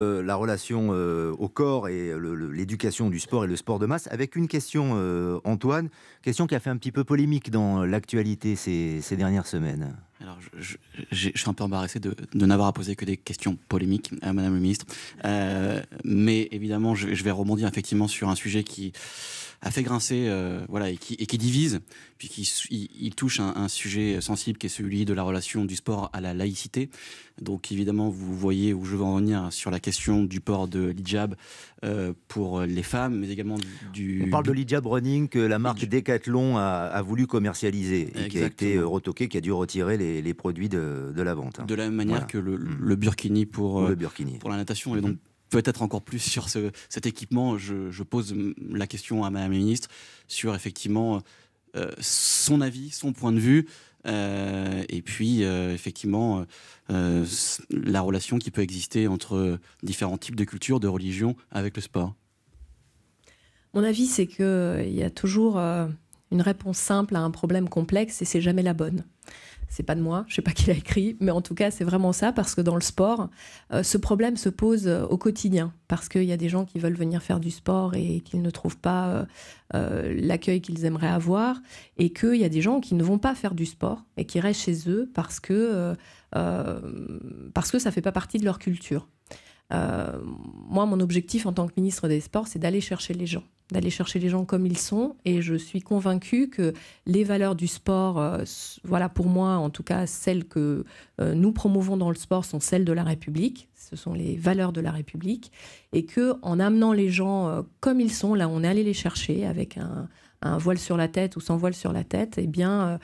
Euh, la relation euh, au corps et euh, l'éducation du sport et le sport de masse, avec une question, Antoine, question qui a fait un petit peu polémique dans l'actualité ces, dernières semaines. Alors, je, suis un peu embarrassé de, n'avoir à poser que des questions polémiques à Madame le Ministre, mais évidemment, je, je, vais rebondir effectivement sur un sujet qui a fait grincer, euh, voilà, et qui, divise, puis qui il, touche un, un, sujet sensible qui est celui de la relation du sport à la laïcité. Donc évidemment, vous voyez où je veux en venir sur la question du port de l'hijab euh, pour les femmes, mais également du. On parle de l'hijab running que la marque Decathlon a, voulu commercialiser et qui a été retoqué, qui a dû retirer les, produits de, la vente. Hein. De la même manière que mm. le, burkini pour, le euh, burkini. pour la natation. Et donc, peut-être encore plus sur cet équipement. Je, pose la question à Madame la Ministre sur effectivement euh, son avis, son point de vue, euh, et puis euh, effectivement la relation qui peut exister entre différents types de cultures, de religions avec le sport. Mon avis, c'est qu'il y a toujours une réponse simple à un problème complexe et c'est jamais la bonne. C'est pas de moi, je sais pas qui l'a écrit, mais en tout cas, c'est vraiment ça parce que dans le sport, euh, ce problème se pose euh, au quotidien parce qu'il y a des gens qui veulent venir faire du sport et qu'ils ne trouvent pas euh, l'accueil qu'ils aimeraient avoir et qu'il y a des gens qui ne vont pas faire du sport et qui restent chez eux parce que, parce que ça fait pas partie de leur culture. moi, mon objectif en tant que ministre des Sports, c'est d'aller chercher les gens d'aller chercher les gens comme ils sont. Et je suis convaincue que les valeurs du sport, euh, voilà pour moi en tout cas celles que euh, nous promouvons dans le sport sont celles de la République. Ce sont les valeurs de la République et que en amenant les gens euh, comme ils sont, là on est allé les chercher avec un, voile sur la tête ou sans voile sur la tête, et eh bien,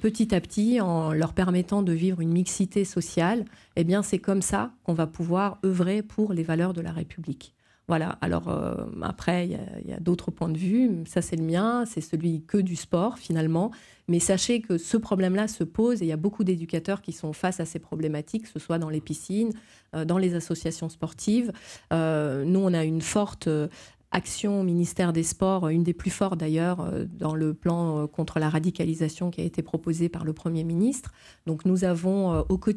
petit à petit, en leur permettant de vivre une mixité sociale, eh bien, c'est comme ça qu'on va pouvoir œuvrer pour les valeurs de la République. Voilà, alors euh, après, il y a, d'autres points de vue. Ça, c'est le mien, c'est celui que du sport finalement. Mais sachez que ce problème-là se pose et il y a beaucoup d'éducateurs qui sont face à ces problématiques, que ce soit dans les piscines, euh, dans les associations sportives. Euh, nous, on a une forte action au ministère des Sports, une des plus fortes d'ailleurs dans le plan contre la radicalisation qui a été proposé par le Premier ministre. Donc nous avons au quotidien